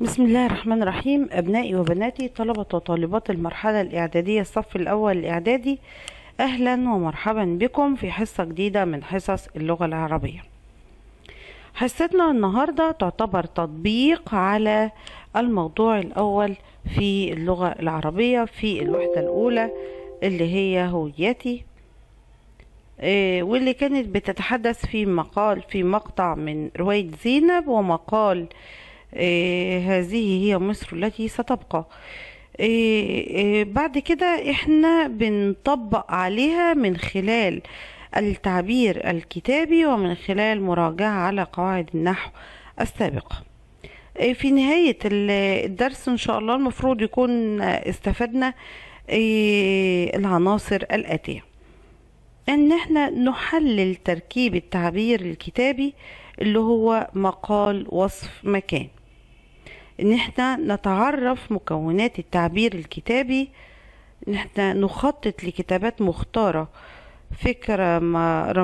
بسم الله الرحمن الرحيم أبنائي وبناتي طلبة وطالبات المرحلة الإعدادية الصف الأول الإعدادي أهلا ومرحبا بكم في حصة جديدة من حصص اللغة العربية حصتنا النهاردة تعتبر تطبيق على الموضوع الأول في اللغة العربية في الوحدة الأولى اللي هي هويتي آه، واللي كانت بتتحدث في مقال في مقطع من رواية زينب ومقال آه إيه، هذه هي مصر التي ستبقى إيه، إيه، بعد كده احنا بنطبق عليها من خلال التعبير الكتابي ومن خلال مراجعة على قواعد النحو السابقة في نهاية الدرس إن شاء الله المفروض يكون استفدنا العناصر الآتية إن احنا نحلل تركيب التعبير الكتابي اللي هو مقال وصف مكان ان احنا نتعرف مكونات التعبير الكتابي ان احنا نخطط لكتابات مختارة فكرة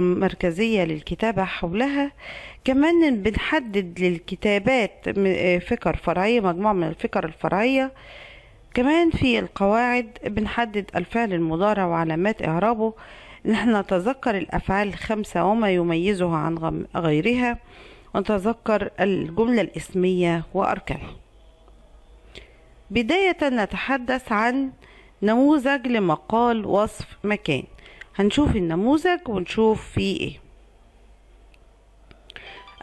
مركزية للكتابة حولها كمان بنحدد للكتابات فكر فرعية مجموعة من الفكر الفرعية كمان في القواعد بنحدد الفعل المضارع وعلامات إعرابه نحن نتذكر الأفعال الخمسة وما يميزها عن غيرها ونتذكر الجملة الإسمية وأركانها بداية نتحدث عن نموذج لمقال وصف مكان هنشوف النموذج ونشوف فيه ايه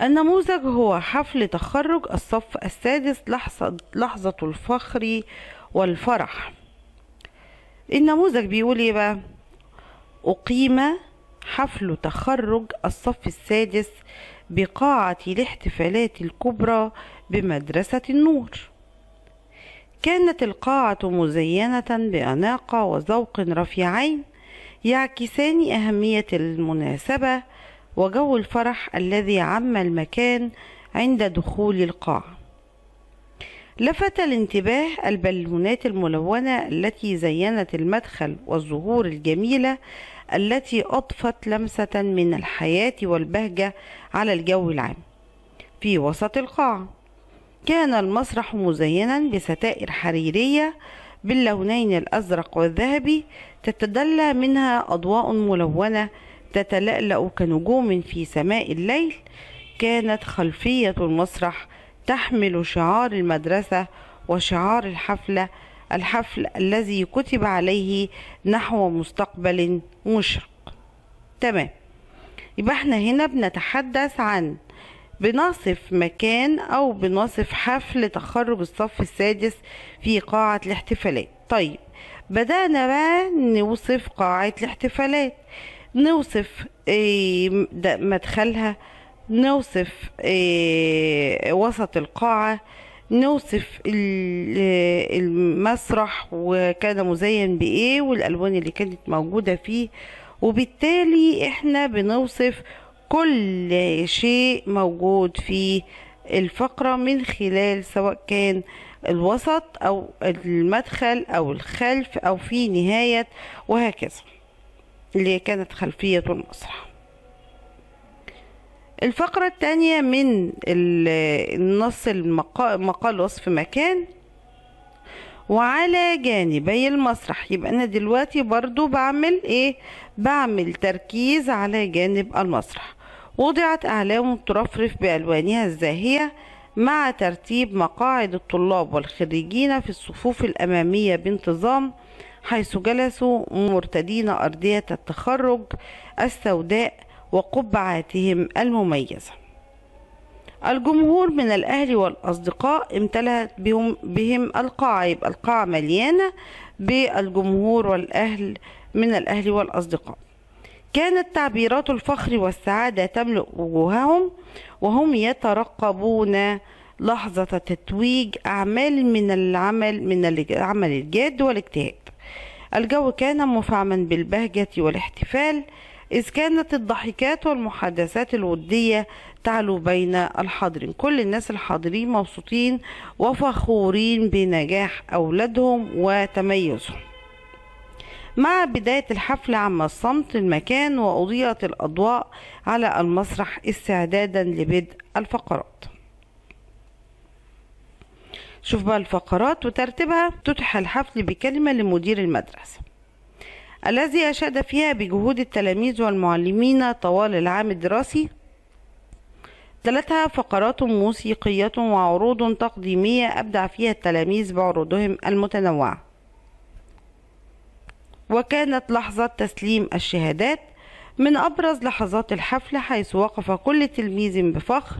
النموذج هو حفل تخرج الصف السادس لحظة, لحظة الفخر والفرح النموذج بيقول ايه بقى أقيم حفل تخرج الصف السادس بقاعة الاحتفالات الكبرى بمدرسة النور كانت القاعة مزينة بأناقة وذوق رفيعين يعكسان أهمية المناسبة وجو الفرح الذي عم المكان عند دخول القاعة لفت الانتباه البالونات الملونة التي زينت المدخل والزهور الجميلة التي أضفت لمسة من الحياة والبهجة على الجو العام في وسط القاعة كان المسرح مزينا بستائر حريرية باللونين الأزرق والذهبي تتدلى منها أضواء ملونة تتلألأ كنجوم في سماء الليل كانت خلفية المسرح تحمل شعار المدرسة وشعار الحفلة الحفل الذي كتب عليه نحو مستقبل مشرق تمام يبقى احنا هنا بنتحدث عن بنصف مكان أو بنصف حفل تخرج الصف السادس في قاعة الاحتفالات طيب بدأنا بقى نوصف قاعة الاحتفالات نوصف ايه مدخلها نوصف ايه وسط القاعة نوصف آه، المسرح وكان مزين بإيه والألوان اللي كانت موجودة فيه وبالتالي احنا بنوصف كل شيء موجود في الفقرة من خلال سواء كان الوسط أو المدخل أو الخلف أو في نهاية وهكذا اللي كانت خلفية المسرح الفقرة الثانية من النص مقال وصف مكان وعلى جانبي المسرح يبقى انا دلوقتي برضو بعمل ايه بعمل تركيز على جانب المسرح وضعت أعلام ترفرف بألوانها الزاهية مع ترتيب مقاعد الطلاب والخريجين في الصفوف الأمامية بانتظام حيث جلسوا مرتدين أرضية التخرج السوداء وقبعاتهم المميزة الجمهور من الأهل والأصدقاء امتلأت بهم, بهم القاعة يبقى القاعة مليانة بالجمهور والأهل من الأهل والأصدقاء كانت تعبيرات الفخر والسعادة تملأ وجوههم وهم يترقبون لحظة تتويج أعمال من العمل من العمل الجاد والاجتهاد الجو كان مفعما بالبهجة والاحتفال إذ كانت الضحكات والمحادثات الودية تعلو بين الحاضرين كل الناس الحاضرين مبسوطين وفخورين بنجاح أولادهم وتميزهم مع بداية الحفلة عم الصمت المكان وأضيئت الأضواء على المسرح استعدادا لبدء الفقرات شوف بقى الفقرات وترتيبها تتح الحفل بكلمة لمدير المدرسة الذي أشاد فيها بجهود التلاميذ والمعلمين طوال العام الدراسي تلتها فقرات موسيقية وعروض تقديمية أبدع فيها التلاميذ بعروضهم المتنوعة وكانت لحظة تسليم الشهادات من أبرز لحظات الحفلة حيث وقف كل تلميذ بفخر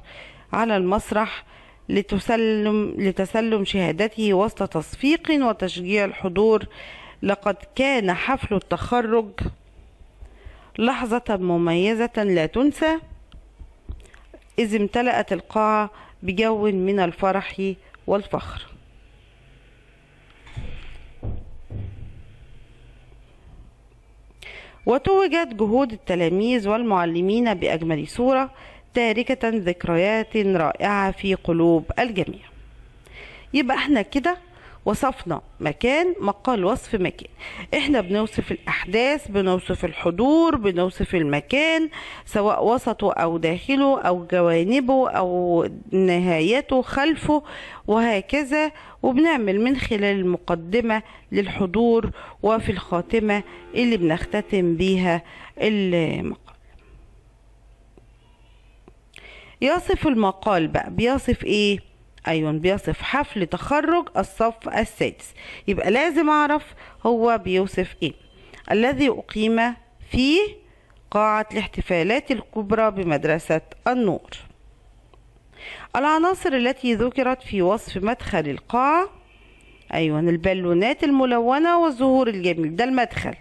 على المسرح لتسلم, لتسلم شهادته وسط تصفيق وتشجيع الحضور لقد كان حفل التخرج لحظة مميزة لا تنسى إذ امتلأت القاعة بجو من الفرح والفخر وتوجت جهود التلاميذ والمعلمين بأجمل صورة تاركة ذكريات رائعة في قلوب الجميع يبقى احنا كده وصفنا مكان مقال وصف مكان احنا بنوصف الاحداث بنوصف الحضور بنوصف المكان سواء وسطه او داخله او جوانبه او نهايته خلفه وهكذا وبنعمل من خلال المقدمة للحضور وفي الخاتمة اللي بنختتم بيها المقال يصف المقال بقى بيصف ايه ايون بيصف حفل تخرج الصف السادس يبقى لازم أعرف هو بيوصف إيه الذي أقيم فيه قاعة الاحتفالات الكبرى بمدرسة النور العناصر التي ذكرت في وصف مدخل القاعة أيوة البالونات الملونة والزهور الجميل ده المدخل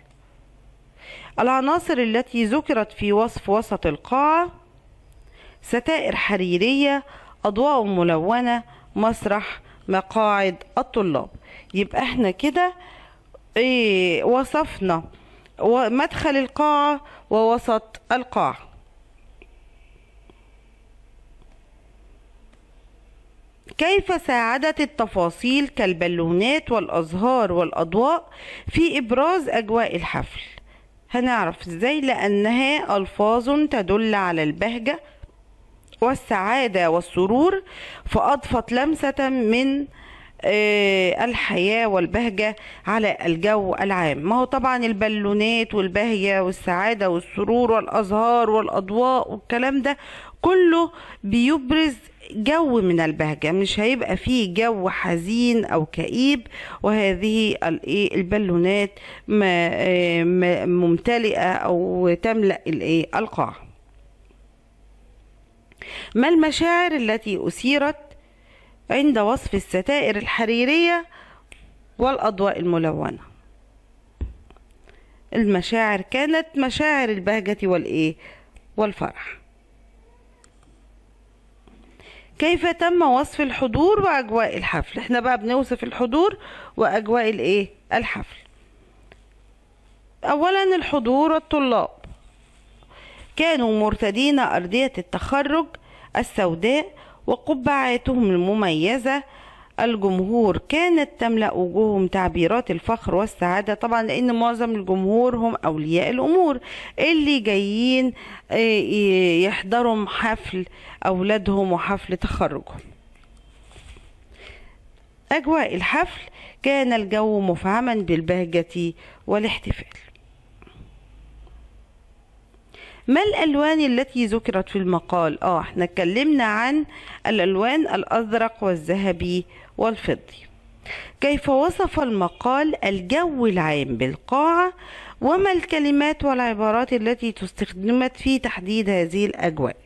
العناصر التي ذكرت في وصف وسط القاعة ستائر حريرية أضواء ملونة مسرح مقاعد الطلاب يبقى احنا كده ايه وصفنا مدخل القاعة ووسط القاعة كيف ساعدت التفاصيل كالبالونات والأزهار والأضواء في إبراز أجواء الحفل هنعرف ازاي لأنها ألفاظ تدل على البهجة والسعادة والسرور فأضفت لمسة من آه، الحياة والبهجة على الجو العام ما هو طبعا البالونات والبهجة والسعادة والسرور والأزهار والأضواء والكلام ده كله بيبرز جو من البهجة مش هيبقى فيه جو حزين أو كئيب وهذه إيه، البالونات آه، ممتلئة أو تملأ إيه، القاعة ما المشاعر التي أثيرت عند وصف الستائر الحريرية والأضواء الملونة المشاعر كانت مشاعر البهجة والإيه والفرح كيف تم وصف الحضور وأجواء الحفل احنا بقى بنوصف الحضور وأجواء الإيه الحفل أولا الحضور الطلاب كانوا مرتدين أردية التخرج السوداء وقبعاتهم المميزة الجمهور كانت تملأ وجوههم تعبيرات الفخر والسعادة طبعا لأن معظم الجمهور هم أولياء الأمور اللي جايين آه، يحضروا حفل أولادهم وحفل تخرجهم أجواء الحفل كان الجو مفعما بالبهجة والاحتفال ما الألوان التي ذكرت في المقال؟ آه احنا اتكلمنا عن الألوان الأزرق والذهبي والفضي كيف وصف المقال الجو العام بالقاعة وما الكلمات والعبارات التي تستخدمت في تحديد هذه الأجواء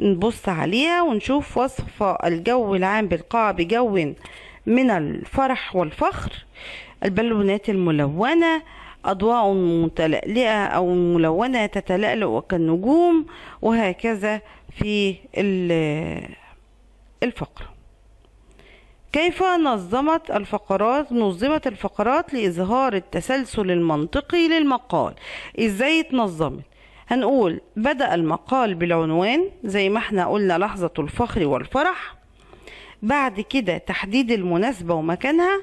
نبص عليها ونشوف وصف الجو العام بالقاعة بجو من الفرح والفخر البالونات الملونة أضواء متلألئة أو ملونة تتلألأ كالنجوم وهكذا في الفقرة كيف نظمت الفقرات نظمت الفقرات لإظهار التسلسل المنطقي للمقال إزاي اتنظمت هنقول بدأ المقال بالعنوان زي ما احنا قلنا لحظة الفخر والفرح بعد كده تحديد المناسبة ومكانها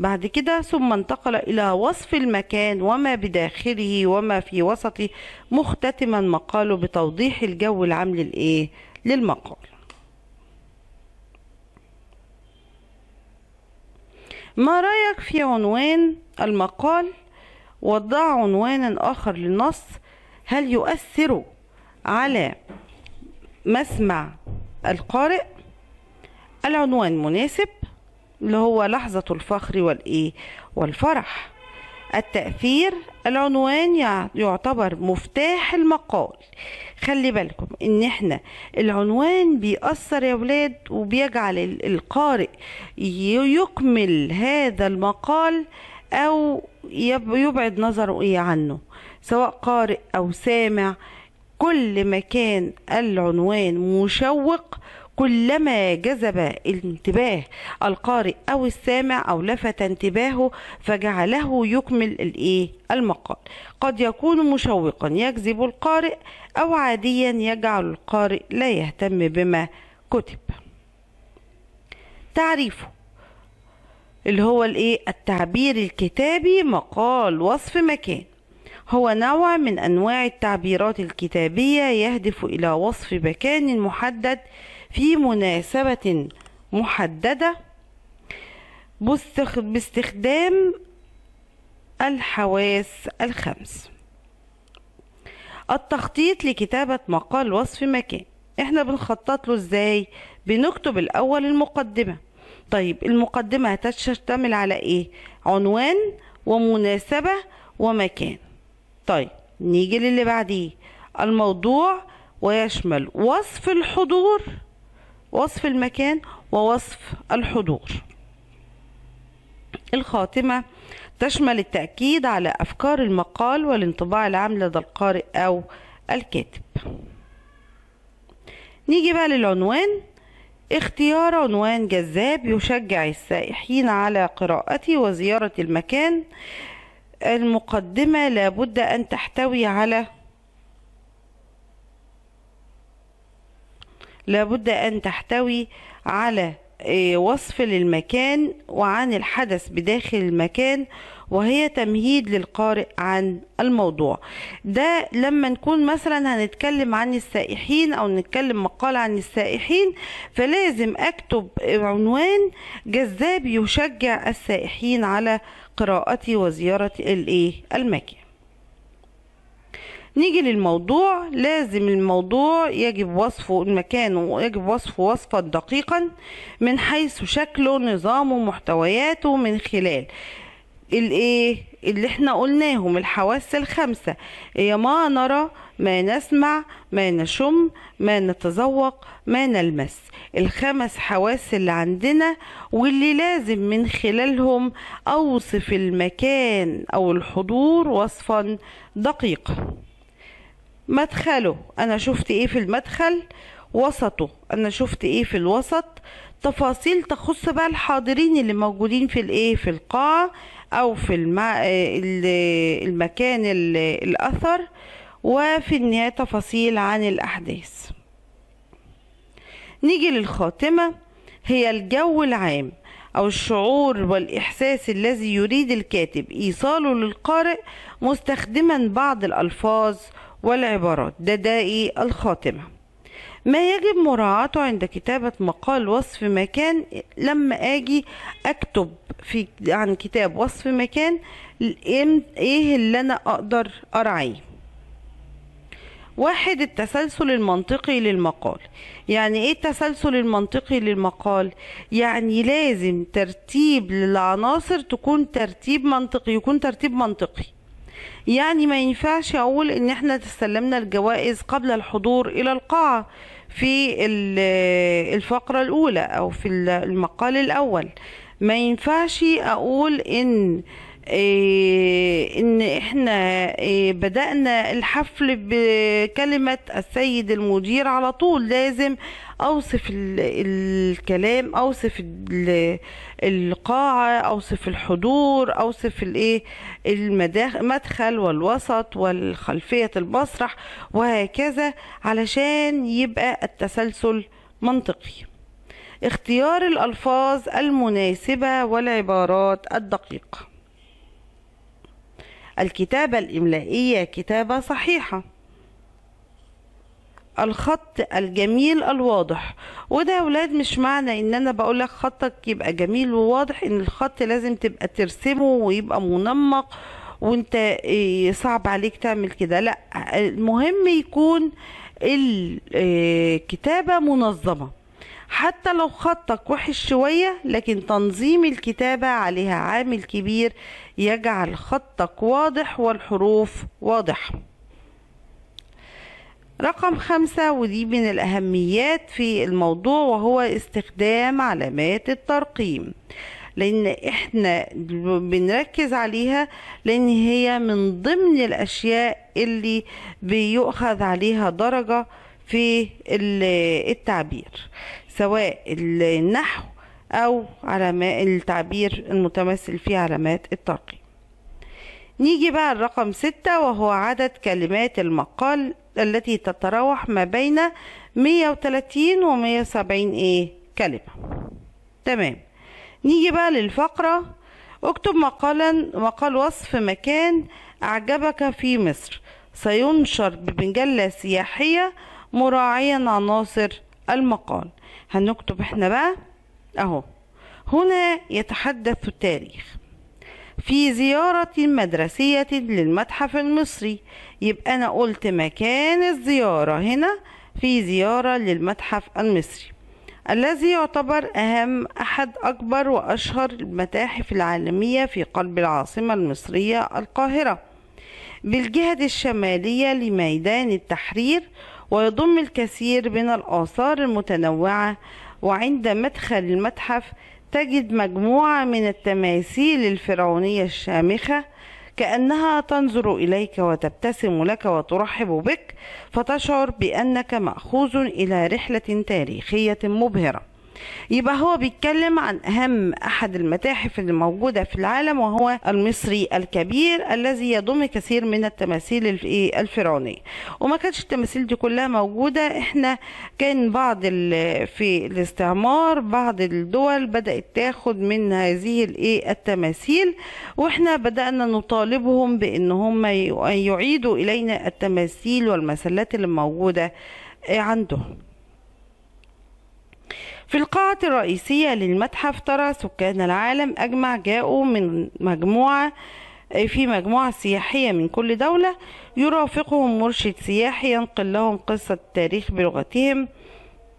بعد كده ثم انتقل إلى وصف المكان وما بداخله وما في وسطه مختتما مقاله بتوضيح الجو العام للإيه للمقال ما رأيك في عنوان المقال وضع عنوانا آخر للنص هل يؤثر على مسمع القارئ العنوان مناسب اللي هو لحظة الفخر والإيه والفرح التأثير العنوان يعتبر مفتاح المقال خلي بالكم ان احنا العنوان بيأثر يا ولاد وبيجعل القارئ يكمل هذا المقال او يبعد نظره ايه عنه سواء قارئ او سامع كل ما كان العنوان مشوق كلما جذب انتباه القارئ أو السامع أو لفت انتباهه فجعله يكمل الإيه المقال قد يكون مشوقا يجذب القارئ أو عاديا يجعل القارئ لا يهتم بما كتب تعريفه اللي هو الايه التعبير الكتابي مقال وصف مكان هو نوع من انواع التعبيرات الكتابيه يهدف الى وصف مكان محدد في مناسبة محددة باستخدام الحواس الخمس التخطيط لكتابة مقال وصف مكان احنا بنخطط له ازاي بنكتب الاول المقدمة طيب المقدمة هتشتمل على ايه عنوان ومناسبة ومكان طيب نيجي للي بعديه الموضوع ويشمل وصف الحضور وصف المكان ووصف الحضور الخاتمة تشمل التأكيد على أفكار المقال والانطباع العام لدى القارئ أو الكاتب نيجي بقى للعنوان اختيار عنوان جذاب يشجع السائحين على قراءته وزيارة المكان المقدمة لابد أن تحتوي على لابد أن تحتوي على آه، وصف للمكان وعن الحدث بداخل المكان وهي تمهيد للقارئ عن الموضوع ده لما نكون مثلا هنتكلم عن السائحين او نتكلم مقال عن السائحين فلازم اكتب عنوان جذاب يشجع السائحين على قراءتي وزيارة إيه، المكان نيجي للموضوع لازم الموضوع يجب وصفه المكان ويجب وصفه وصفا دقيقا من حيث شكله نظامه محتوياته من خلال الايه اللي احنا قلناهم الحواس الخمسة هي ما نرى ما نسمع ما نشم ما نتذوق ما نلمس الخمس حواس اللي عندنا واللي لازم من خلالهم أوصف المكان أو الحضور وصفا دقيقا مدخله انا شفت ايه في المدخل وسطه انا شفت ايه في الوسط تفاصيل تخص بقى الحاضرين اللي موجودين في الايه في القاعة او في الم... المكان الاثر وفي النهاية تفاصيل عن الاحداث نيجي للخاتمة هي الجو العام أو الشعور والإحساس الذي يريد الكاتب إيصاله للقارئ مستخدما بعض الألفاظ والعبارات ده دائي الخاتمة ما يجب مراعاته عند كتابة مقال وصف مكان لما أجي أكتب في عن كتاب وصف مكان إيه اللي أنا أقدر أراعيه واحد التسلسل المنطقي للمقال يعني ايه التسلسل المنطقي للمقال يعني لازم ترتيب للعناصر تكون ترتيب منطقي يكون ترتيب منطقي يعني ما ينفعش اقول ان احنا تسلمنا الجوائز قبل الحضور الى القاعة في الفقرة الاولى او في المقال الاول ما ينفعش اقول ان إيه، ان احنا إيه، بدأنا الحفل بكلمة السيد المدير على طول لازم اوصف الكلام اوصف القاعة اوصف الحضور اوصف الايه المدخل والوسط والخلفية المسرح وهكذا علشان يبقى التسلسل منطقي اختيار الألفاظ المناسبة والعبارات الدقيقة الكتابة الإملائية كتابة صحيحة الخط الجميل الواضح وده يا ولاد مش معنى ان انا بقولك خطك يبقى جميل وواضح ان الخط لازم تبقى ترسمه ويبقى منمق وانت إيه، صعب عليك تعمل كده لا المهم يكون الكتابة إيه، منظمة حتى لو خطك وحش شوية لكن تنظيم الكتابة عليها عامل كبير يجعل خطك واضح والحروف واضحة رقم خمسة ودي من الأهميات في الموضوع وهو استخدام علامات الترقيم لأن إحنا بنركز عليها لأن هي من ضمن الأشياء اللي بيؤخذ عليها درجة في التعبير سواء النحو أو علامات التعبير المتمثل في علامات الترقيم نيجي بقى الرقم ستة وهو عدد كلمات المقال التي تتراوح ما بين 130 و 170 ايه كلمة تمام نيجي بقى للفقرة اكتب مقالا مقال وصف مكان أعجبك في مصر سينشر بمجلة سياحية مراعيا عناصر المقال هنكتب احنا بقى اهو هنا يتحدث التاريخ في زيارة مدرسية للمتحف المصري يبقى أنا قلت مكان الزيارة هنا في زيارة للمتحف المصري الذي يعتبر أهم أحد أكبر وأشهر المتاحف العالمية في قلب العاصمة المصرية القاهرة بالجهة الشمالية لميدان التحرير ويضم الكثير من الآثار المتنوعة وعند مدخل المتحف تجد مجموعة من التماثيل الفرعونية الشامخة كأنها تنظر إليك وتبتسم لك وترحب بك فتشعر بأنك مأخوذ إلى رحلة تاريخية مبهرة يبقى هو بيتكلم عن أهم أحد المتاحف الموجودة في العالم وهو المصري الكبير الذي يضم كثير من التماثيل إيه، الفرعونية وما كانتش التماثيل دي كلها موجودة احنا كان بعض في الاستعمار بعض الدول بدأت تاخد من هذه إيه، التماثيل واحنا بدأنا نطالبهم بأن هم يعيدوا إلينا التماثيل والمسلات اللي موجودة عندهم في القاعة الرئيسية للمتحف ترى سكان العالم أجمع جاءوا من مجموعة في مجموعة سياحية من كل دولة يرافقهم مرشد سياحي ينقل لهم قصة التاريخ بلغتهم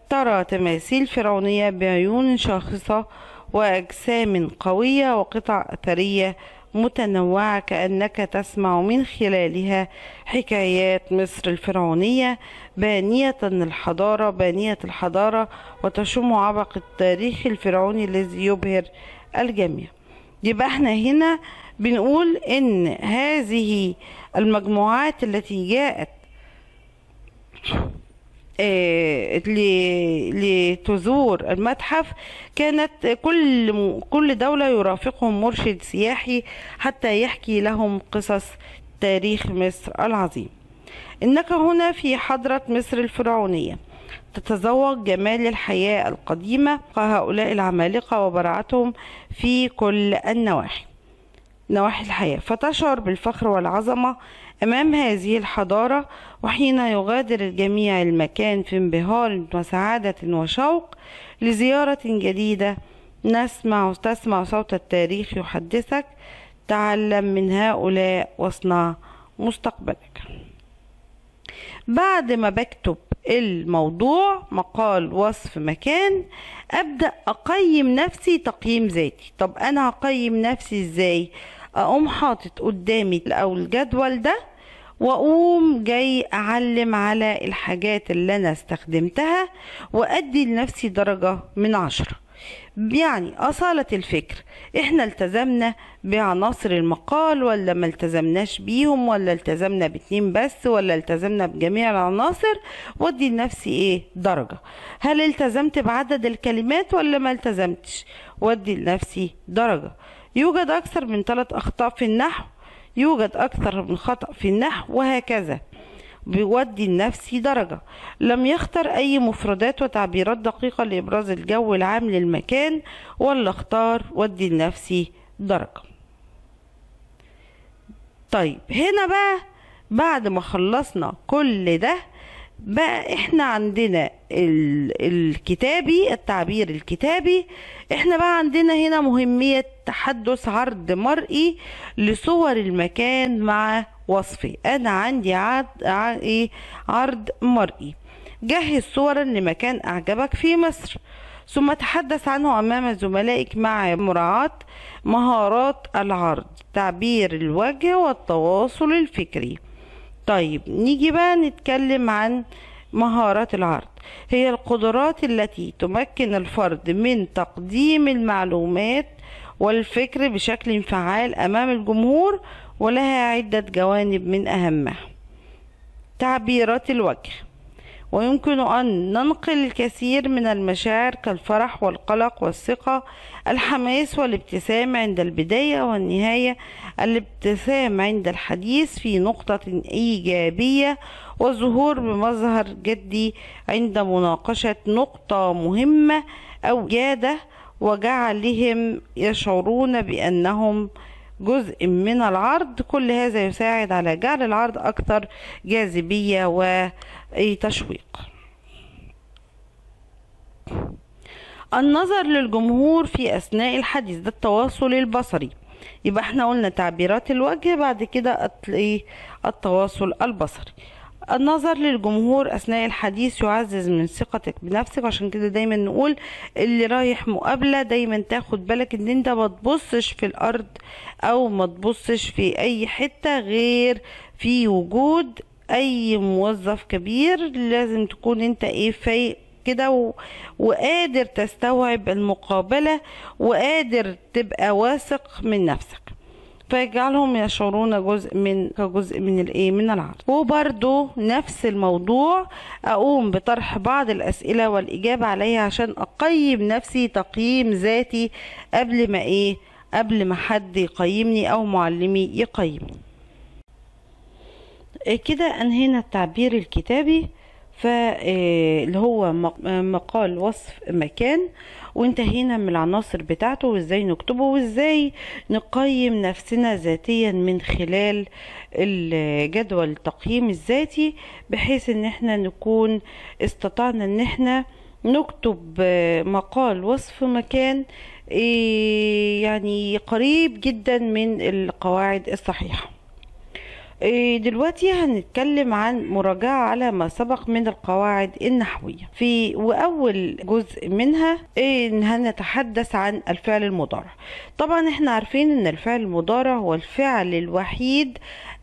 ترى تماثيل فرعونية بعيون شاخصة وأجسام قوية وقطع أثرية متنوعة كأنك تسمع من خلالها حكايات مصر الفرعونية بانية الحضارة بانية الحضارة وتشم عبق التاريخ الفرعوني الذي يبهر الجميع يبقى احنا هنا بنقول ان هذه المجموعات التي جاءت آه، لتزور المتحف كانت كل كل دولة يرافقهم مرشد سياحي حتى يحكي لهم قصص تاريخ مصر العظيم إنك هنا في حضرة مصر الفرعونية تتذوق جمال الحياة القديمة هؤلاء العمالقة وبراعتهم في كل النواحي نواحي الحياة فتشعر بالفخر والعظمة أمام هذه الحضارة وحين يغادر الجميع المكان في انبهار وسعادة وشوق لزيارة جديدة نسمع تسمع صوت التاريخ يحدثك تعلم من هؤلاء واصنع مستقبلك بعد ما بكتب الموضوع مقال وصف مكان أبدأ أقيم نفسي تقييم ذاتي طب أنا هقيم نفسي إزاي أقوم حاطط قدامي أو الجدول ده واقوم جاي اعلم على الحاجات اللي انا استخدمتها وادي لنفسي درجة من عشرة يعني أصالة الفكر احنا التزمنا بعناصر المقال ولا ما التزمناش بيهم ولا التزمنا باتنين بس ولا التزمنا بجميع العناصر وادي لنفسي ايه درجة هل التزمت بعدد الكلمات ولا ما التزمتش وادي لنفسي درجة يوجد أكثر من ثلاث أخطاء في النحو يوجد أكثر من خطأ في النحو وهكذا بيودي النفسي درجة لم يختر أي مفردات وتعبيرات دقيقة لإبراز الجو العام للمكان ولا اختار ودي النفسي درجة طيب هنا بقى بعد ما خلصنا كل ده بقى احنا عندنا ال... الكتابي التعبير الكتابي احنا بقى عندنا هنا مهمية تحدث عرض مرئي لصور المكان مع وصفه انا عندي عرض, إيه، عرض مرئي جهز صورا لمكان اعجبك في مصر ثم تحدث عنه امام زملائك مع مراعاة مهارات العرض تعبير الوجه والتواصل الفكري طيب نيجي بقى نتكلم عن مهارات العرض هي القدرات التي تمكن الفرد من تقديم المعلومات والفكر بشكل فعال أمام الجمهور ولها عدة جوانب من أهمها تعبيرات الوجه ويمكن أن ننقل الكثير من المشاعر كالفرح والقلق والثقة الحماس والابتسام عند البداية والنهاية الابتسام عند الحديث في نقطة إيجابية والظهور بمظهر جدي عند مناقشة نقطة مهمة أو جادة وجعلهم يشعرون بأنهم جزء من العرض كل هذا يساعد على جعل العرض أكثر جاذبية و أي تشويق النظر للجمهور في أثناء الحديث ده التواصل البصري يبقى احنا قلنا تعبيرات الوجه بعد كده إيه، التواصل البصري النظر للجمهور أثناء الحديث يعزز من ثقتك بنفسك عشان كده دايما نقول اللي رايح مقابلة دايما تاخد بالك ان انت ما تبصش في الأرض أو ما تبصش في أي حتة غير في وجود اي موظف كبير لازم تكون انت ايه فايق كده و... وقادر تستوعب المقابلة وقادر تبقى واثق من نفسك فيجعلهم يشعرون جزء من كجزء من الايه من العرض وبرده نفس الموضوع اقوم بطرح بعض الاسئله والاجابه عليها عشان اقيم نفسي تقييم ذاتي قبل ما ايه قبل ما حد يقيمني او معلمي يقيمني آه، كده انهينا التعبير الكتابي فاللي آه، هو آه، مقال وصف مكان وانتهينا من العناصر بتاعته وازاي نكتبه وازاي نقيم نفسنا ذاتيا من خلال الجدول التقييم الذاتي بحيث ان احنا نكون استطعنا ان احنا نكتب مقال وصف مكان يعني قريب جدا من القواعد الصحيحه إيه، دلوقتي هنتكلم عن مراجعة على ما سبق من القواعد النحوية في وأول جزء منها هنتحدث عن الفعل المضارع طبعا احنا عارفين ان الفعل المضارع هو الفعل الوحيد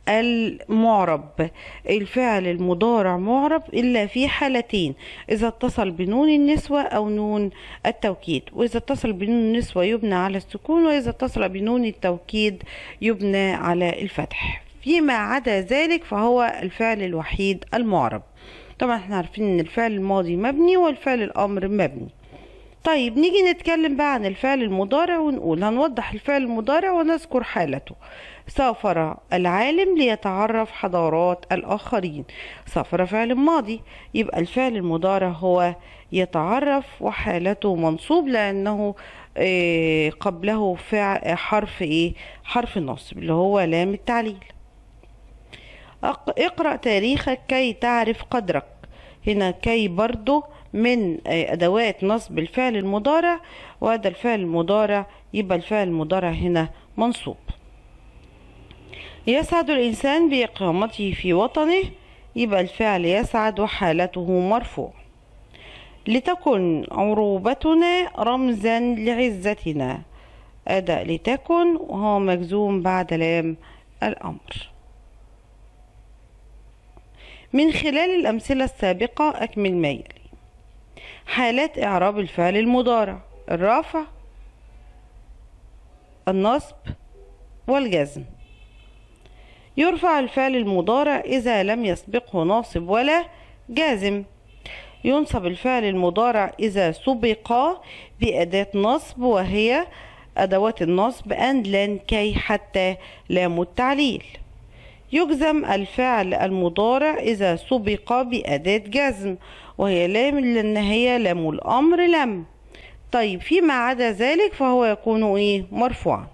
المعرب الفعل المضارع معرب إلا في حالتين إذا اتصل بنون النسوة أو نون التوكيد وإذا اتصل بنون النسوة يبنى على السكون وإذا اتصل بنون التوكيد يبنى على الفتح فيما عدا ذلك فهو الفعل الوحيد المعرب طبعا احنا عارفين ان الفعل الماضي مبني والفعل الامر مبني طيب نيجي نتكلم بقى عن الفعل المضارع ونقول هنوضح الفعل المضارع ونذكر حالته سافر العالم ليتعرف حضارات الآخرين سافر فعل ماضي يبقى الفعل المضارع هو يتعرف وحالته منصوب لأنه آه، قبله حرف إيه حرف نصب اللي هو لام التعليل اقرأ تاريخك كي تعرف قدرك هنا كي برضو من آه، أدوات نصب الفعل المضارع وهذا الفعل المضارع يبقى الفعل المضارع هنا منصوب يسعد الإنسان بإقامته في وطنه يبقى الفعل يسعد وحالته مرفوع لتكن عروبتنا رمزا لعزتنا أداء لتكن وهو مجزوم بعد لام الأمر من خلال الأمثلة السابقة أكمل ما يلي حالات إعراب الفعل المضارع الرافع النصب والجزم يرفع الفعل المضارع إذا لم يسبقه ناصب ولا جازم ينصب الفعل المضارع إذا سبق بأداة نصب وهي أدوات النصب أند لان كي حتى لام التعليل يجزم الفعل المضارع إذا سبق بأداة جزم وهي لام لأن هي لام الأمر لم طيب فيما عدا ذلك فهو يكون إيه مرفوعا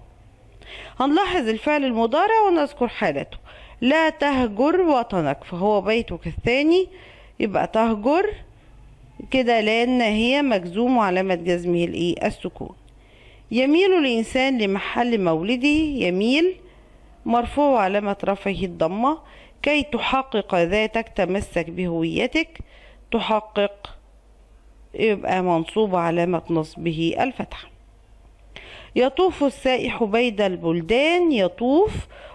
هنلاحظ الفعل المضارع ونذكر حالته لا تهجر وطنك فهو بيتك الثاني يبقى تهجر كده لأن هي مجزوم وعلامة جزمه الإيه السكون يميل الإنسان لمحل مولده يميل مرفوع علامة رفعه الضمة كي تحقق ذاتك تمسك بهويتك تحقق يبقى منصوب علامة نصبه الفتحة يطوف السائح بيد البلدان يطوف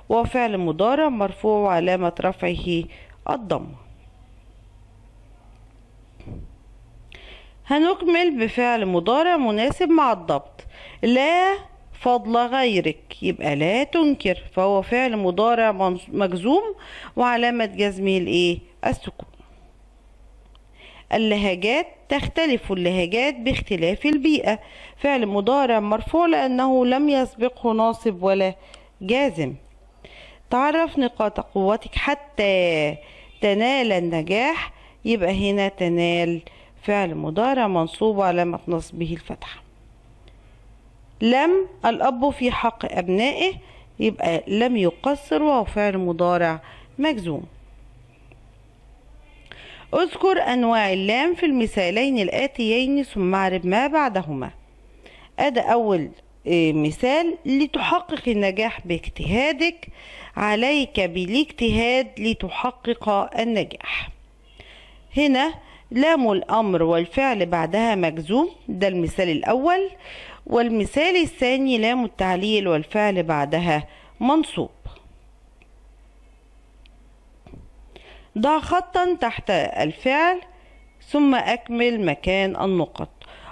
وفعل مضارع مرفوع علامة رفعه الضمة هنكمل بفعل مضارع مناسب مع الضبط لا فضل غيرك يبقى لا تنكر فهو فعل مضارع مجزوم وعلامة جزمه الايه السكون اللهجات تختلف اللهجات باختلاف البيئة فعل مضارع مرفوع لأنه لم يسبقه ناصب ولا جازم تعرف نقاط قوتك حتى تنال النجاح يبقى هنا تنال فعل مضارع منصوب علامة نصبه الفتحة لم الأب في حق أبنائه يبقى لم يقصر وهو فعل مضارع مجزوم اذكر أنواع اللام في المثالين الآتيين ثم اعرب ما بعدهما أدا أول آه، مثال لتحقق النجاح باجتهادك عليك بالاجتهاد لتحقق النجاح هنا لام الأمر والفعل بعدها مجزوم ده المثال الأول والمثال الثاني لام التعليل والفعل بعدها منصوب ضع خطا تحت الفعل ثم أكمل مكان النقط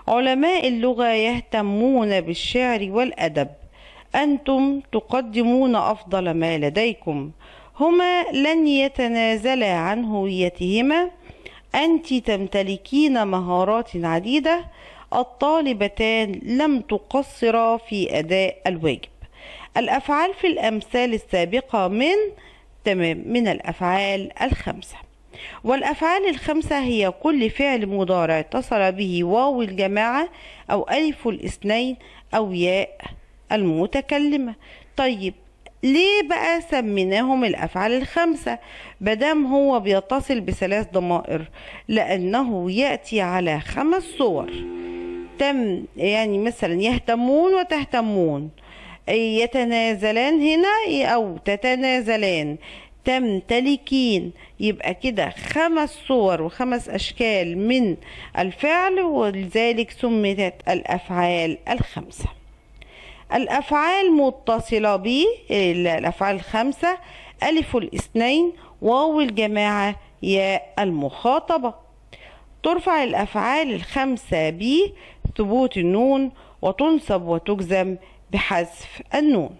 علماء اللغة يهتمون بالشعر والأدب أنتم تقدمون أفضل ما لديكم هما لن يتنازلا عن هويتهما أنت تمتلكين مهارات عديدة الطالبتان لم تقصرا في أداء الواجب الأفعال في الأمثال السابقة من تمام من الأفعال الخمسة والأفعال الخمسة هي كل فعل مضارع اتصل به واو الجماعة أو ألف الاثنين أو ياء المتكلمة طيب ليه بقى سميناهم الأفعال الخمسة مادام هو بيتصل بثلاث ضمائر لأنه يأتي على خمس صور تم يعني مثلا يهتمون وتهتمون يتنازلان هنا او تتنازلان تمتلكين يبقى كده خمس صور وخمس أشكال من الفعل ولذلك سميت الأفعال الخمسة الأفعال متصلة ب الأفعال الخمسة ألف الاثنين واو الجماعة ياء المخاطبة ترفع الأفعال الخمسة ب ثبوت النون وتنصب وتجزم بحذف النون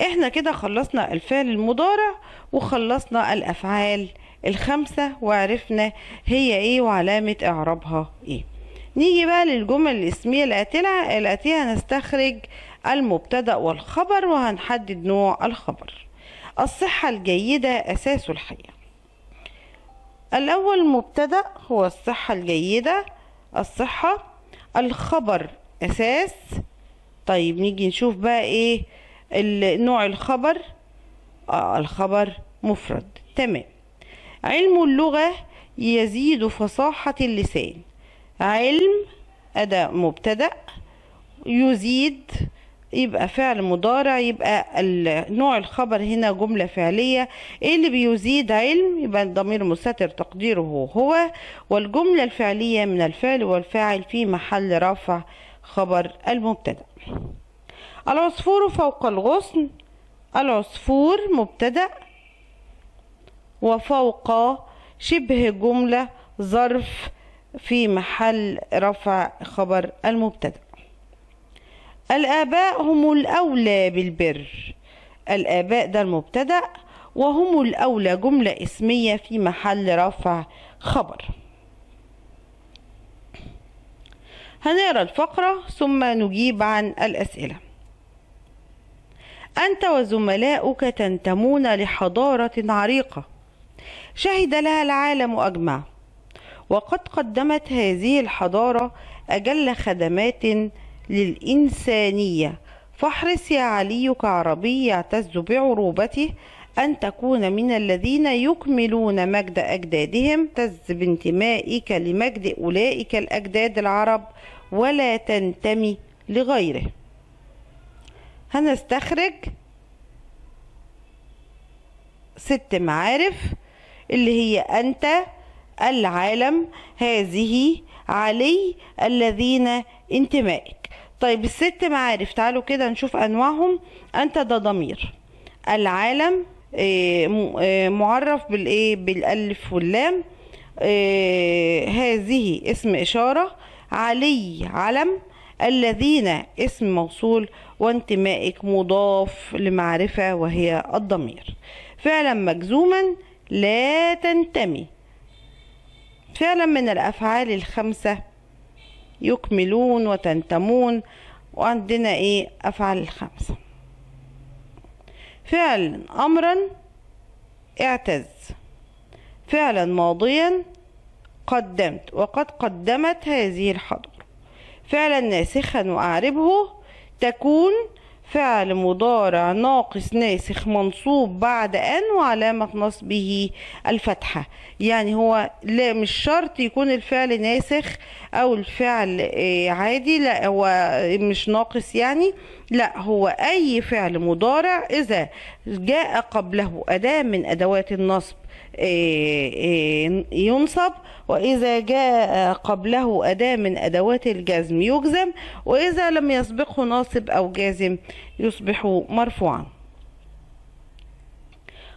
احنا كده خلصنا الفعل المضارع وخلصنا الافعال الخمسة وعرفنا هي ايه وعلامة اعرابها ايه نيجي بقى للجمل الاسمية الاتلة الاتية هنستخرج المبتدأ والخبر وهنحدد نوع الخبر الصحة الجيدة اساس الحياة الاول مبتدأ هو الصحة الجيدة الصحة الخبر أساس طيب نيجي نشوف بقى إيه نوع الخبر آه الخبر مفرد تمام علم اللغة يزيد فصاحة اللسان علم أداء مبتدأ يزيد يبقى فعل مضارع يبقى نوع الخبر هنا جملة فعلية اللي بيزيد علم يبقى الضمير مستتر تقديره هو والجملة الفعلية من الفعل والفاعل في محل رفع خبر المبتدا العصفور فوق الغصن العصفور مبتدا وفوق شبه جملة ظرف في محل رفع خبر المبتدأ الآباء هم الأولى بالبر الآباء ده المبتدأ وهم الأولى جملة اسمية في محل رفع خبر هنقرأ الفقرة ثم نجيب عن الأسئلة أنت وزملاؤك تنتمون لحضارة عريقة شهد لها العالم أجمع وقد قدمت هذه الحضارة أجل خدمات للإنسانية فاحرص يا علي كعربي يعتز بعروبته أن تكون من الذين يكملون مجد أجدادهم تز بانتمائك لمجد أولئك الأجداد العرب ولا تنتمي لغيره هنستخرج ست معارف اللي هي أنت العالم هذه علي الذين انتمائك طيب الست معارف تعالوا كده نشوف انواعهم انت ده ضمير العالم آه، آه، معرف بالايه بالالف واللام آه، هذه اسم اشاره علي علم الذين اسم موصول وانتمائك مضاف لمعرفه وهي الضمير فعلا مجزوما لا تنتمي فعلا من الافعال الخمسه يكملون وتنتمون وعندنا ايه افعل الخمسة فعلا امرا اعتز فعلا ماضيا قدمت وقد قدمت هذه الحضور فعلا ناسخا واعربه تكون فعل مضارع ناقص ناسخ منصوب بعد أن وعلامة نصبه الفتحة يعني هو لا مش شرط يكون الفعل ناسخ أو الفعل آه، عادي لا هو مش ناقص يعني لا هو أي فعل مضارع إذا جاء قبله أداة من أدوات النصب إيه، إيه، ينصب وإذا جاء قبله أداة من أدوات الجزم يجزم وإذا لم يسبقه ناصب أو جازم يصبح مرفوعا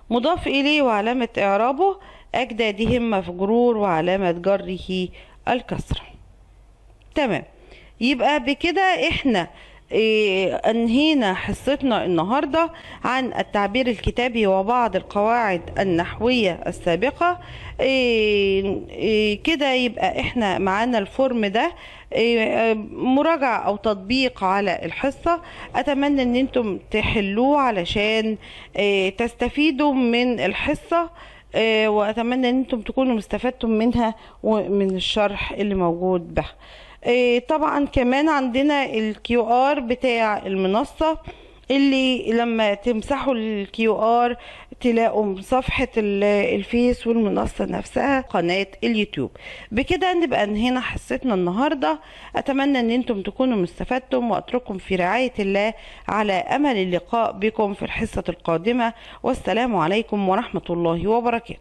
مضاف إليه وعلامة إعرابه أجدادهم مفجرور وعلامة جره الكسرة تمام يبقى بكده احنا إيه، أنهينا حصتنا النهاردة عن التعبير الكتابي وبعض القواعد النحوية السابقة إيه، إيه، كده يبقى احنا معانا الفورم ده مراجعة أو تطبيق على الحصة أتمنى أن انتم تحلوه علشان تستفيدوا من الحصة وأتمنى أن انتم تكونوا استفدتم منها ومن الشرح اللي موجود به إيه، طبعا كمان عندنا الكيو ار بتاع المنصة اللي لما تمسحوا الكيو ار تلاقوا صفحة الفيس والمنصة نفسها قناة اليوتيوب بكده نبقى هنا حصتنا النهاردة أتمنى أن أنتم تكونوا مستفدتم وأترككم في رعاية الله على أمل اللقاء بكم في الحصة القادمة والسلام عليكم ورحمة الله وبركاته